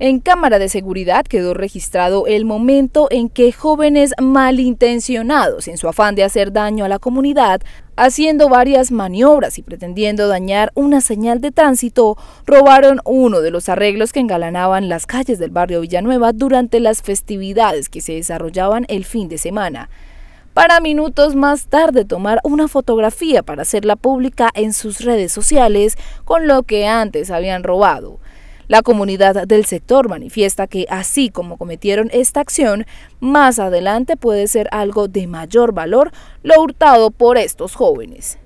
En cámara de seguridad quedó registrado el momento en que jóvenes malintencionados, en su afán de hacer daño a la comunidad, haciendo varias maniobras y pretendiendo dañar una señal de tránsito, robaron uno de los arreglos que engalanaban las calles del barrio Villanueva durante las festividades que se desarrollaban el fin de semana para minutos más tarde tomar una fotografía para hacerla pública en sus redes sociales con lo que antes habían robado. La comunidad del sector manifiesta que así como cometieron esta acción, más adelante puede ser algo de mayor valor lo hurtado por estos jóvenes.